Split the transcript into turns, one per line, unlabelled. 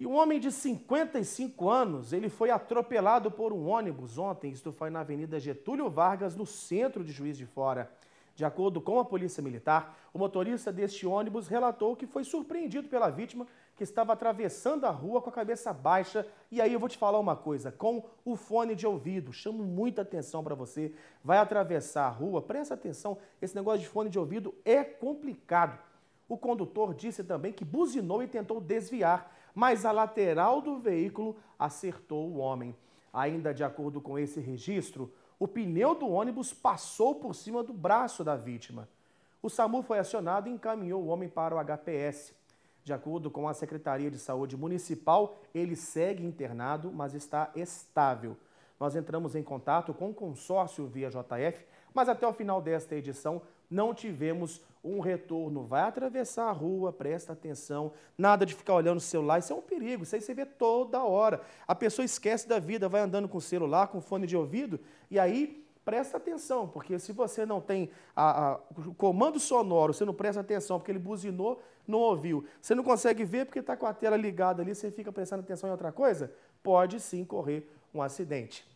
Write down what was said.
E um homem de 55 anos, ele foi atropelado por um ônibus ontem, isto foi na Avenida Getúlio Vargas, no centro de Juiz de Fora. De acordo com a Polícia Militar, o motorista deste ônibus relatou que foi surpreendido pela vítima que estava atravessando a rua com a cabeça baixa. E aí eu vou te falar uma coisa, com o fone de ouvido, chamo muita atenção para você, vai atravessar a rua, presta atenção, esse negócio de fone de ouvido é complicado. O condutor disse também que buzinou e tentou desviar, mas a lateral do veículo acertou o homem. Ainda de acordo com esse registro, o pneu do ônibus passou por cima do braço da vítima. O SAMU foi acionado e encaminhou o homem para o HPS. De acordo com a Secretaria de Saúde Municipal, ele segue internado, mas está estável nós entramos em contato com o consórcio via JF, mas até o final desta edição não tivemos um retorno. Vai atravessar a rua, presta atenção, nada de ficar olhando o celular, isso é um perigo, isso aí você vê toda hora. A pessoa esquece da vida, vai andando com o celular, com fone de ouvido, e aí presta atenção, porque se você não tem a, a, o comando sonoro, você não presta atenção, porque ele buzinou, não ouviu. Você não consegue ver porque está com a tela ligada ali, você fica prestando atenção em outra coisa, pode sim correr um acidente.